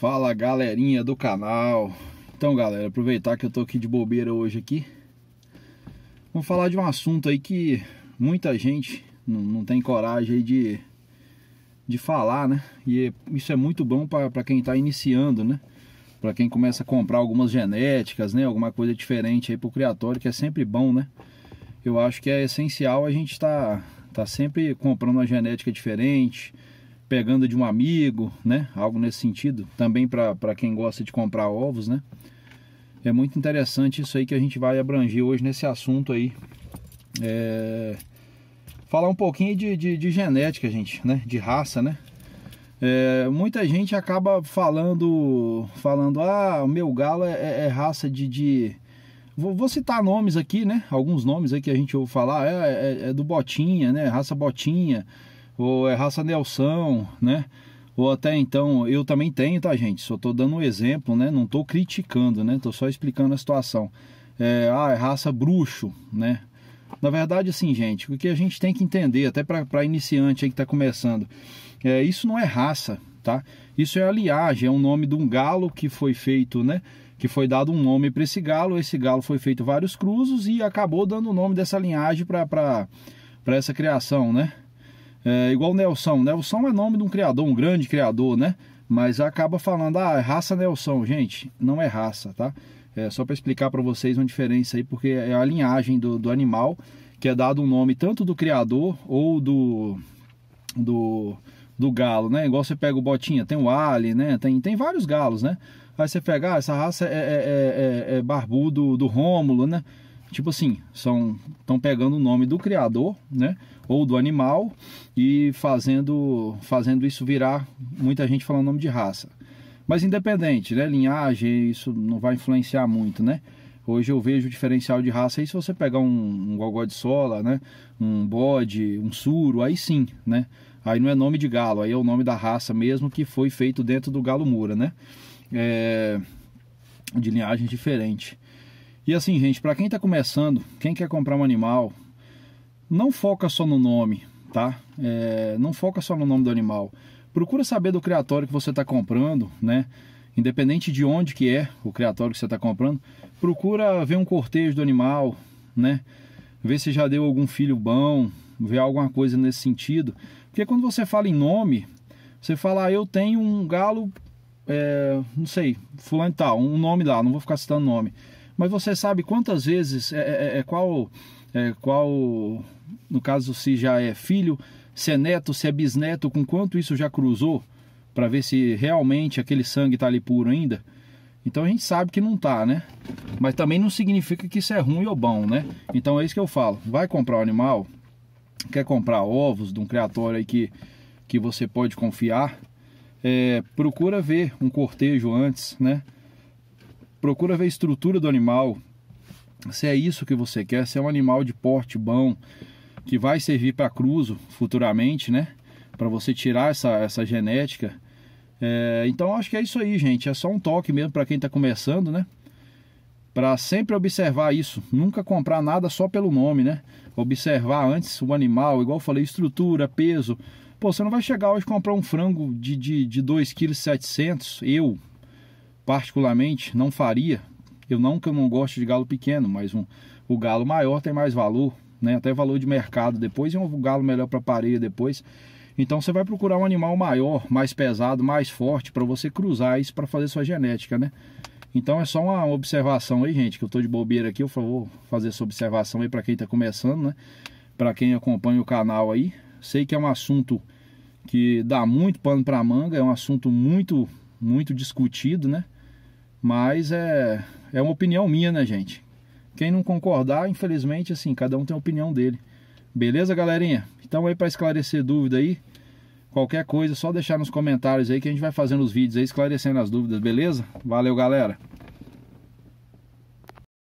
Fala galerinha do canal Então galera, aproveitar que eu tô aqui de bobeira hoje aqui Vamos falar de um assunto aí que muita gente não, não tem coragem de, de falar, né? E é, isso é muito bom para quem tá iniciando, né? Para quem começa a comprar algumas genéticas, né? Alguma coisa diferente aí pro criatório, que é sempre bom, né? Eu acho que é essencial a gente tá, tá sempre comprando uma genética diferente pegando de um amigo, né? Algo nesse sentido. Também para quem gosta de comprar ovos, né? É muito interessante isso aí que a gente vai abranger hoje nesse assunto aí. É... Falar um pouquinho de, de, de genética, gente, né? De raça, né? É, muita gente acaba falando, falando, ah, o meu galo é, é, é raça de, de... Vou, vou, citar nomes aqui, né? Alguns nomes aí que a gente ouve falar, é, é, é do Botinha, né? Raça Botinha, ou é raça Nelson, né? Ou até então, eu também tenho, tá, gente? Só tô dando um exemplo, né? Não tô criticando, né? Tô só explicando a situação. É, ah, é raça bruxo, né? Na verdade, assim, gente, o que a gente tem que entender, até para iniciante aí que está começando, é, isso não é raça, tá? Isso é aliagem, é o um nome de um galo que foi feito, né? Que foi dado um nome para esse galo, esse galo foi feito vários cruzos e acabou dando o nome dessa linhagem para essa criação, né? É, igual Nelson. Nelson é nome de um criador, um grande criador, né? Mas acaba falando, ah, é raça Nelson. Gente, não é raça, tá? É só para explicar para vocês uma diferença aí, porque é a linhagem do, do animal que é dado um nome tanto do criador ou do, do, do galo, né? Igual você pega o Botinha, tem o Ali, né? Tem, tem vários galos, né? Aí você pega, ah, essa raça é, é, é, é, é barbudo do Rômulo, né? tipo assim, são estão pegando o nome do criador, né, ou do animal e fazendo fazendo isso virar muita gente falando nome de raça. Mas independente, né, linhagem, isso não vai influenciar muito, né? Hoje eu vejo o diferencial de raça aí se você pegar um, um gogó de sola, né, um bode, um suro, aí sim, né? Aí não é nome de galo, aí é o nome da raça mesmo que foi feito dentro do galo mura, né? É, de linhagem diferente. E assim, gente, para quem está começando, quem quer comprar um animal, não foca só no nome, tá? É, não foca só no nome do animal. Procura saber do criatório que você está comprando, né? Independente de onde que é o criatório que você está comprando, procura ver um cortejo do animal, né? Ver se já deu algum filho bom, ver alguma coisa nesse sentido. Porque quando você fala em nome, você fala, ah, eu tenho um galo, é, não sei, fulano e tal, um nome lá, não vou ficar citando nome. Mas você sabe quantas vezes, é é, é, é qual, é, qual, no caso, se já é filho, se é neto, se é bisneto, com quanto isso já cruzou para ver se realmente aquele sangue está ali puro ainda? Então a gente sabe que não tá, né? Mas também não significa que isso é ruim ou bom, né? Então é isso que eu falo. Vai comprar o um animal, quer comprar ovos de um criatório aí que, que você pode confiar, é, procura ver um cortejo antes, né? Procura ver a estrutura do animal, se é isso que você quer, se é um animal de porte bom, que vai servir para cruzo futuramente, né? Para você tirar essa, essa genética. É, então acho que é isso aí, gente. É só um toque mesmo para quem está começando, né? Para sempre observar isso, nunca comprar nada só pelo nome, né? Observar antes o animal, igual eu falei, estrutura, peso. Pô, você não vai chegar hoje comprar um frango de, de, de 2,7 kg, eu, particularmente não faria. Eu não que eu não gosto de galo pequeno, mas um, o galo maior tem mais valor, né? Até valor de mercado depois e um galo melhor para pareia depois. Então você vai procurar um animal maior, mais pesado, mais forte para você cruzar isso para fazer sua genética, né? Então é só uma observação aí, gente, que eu estou de bobeira aqui, eu vou fazer essa observação aí para quem está começando, né? Para quem acompanha o canal aí. Sei que é um assunto que dá muito pano para manga, é um assunto muito muito discutido, né? Mas é, é uma opinião minha, né, gente? Quem não concordar, infelizmente, assim, cada um tem a opinião dele. Beleza, galerinha? Então aí para esclarecer dúvida aí, qualquer coisa, só deixar nos comentários aí que a gente vai fazendo os vídeos aí esclarecendo as dúvidas, beleza? Valeu, galera.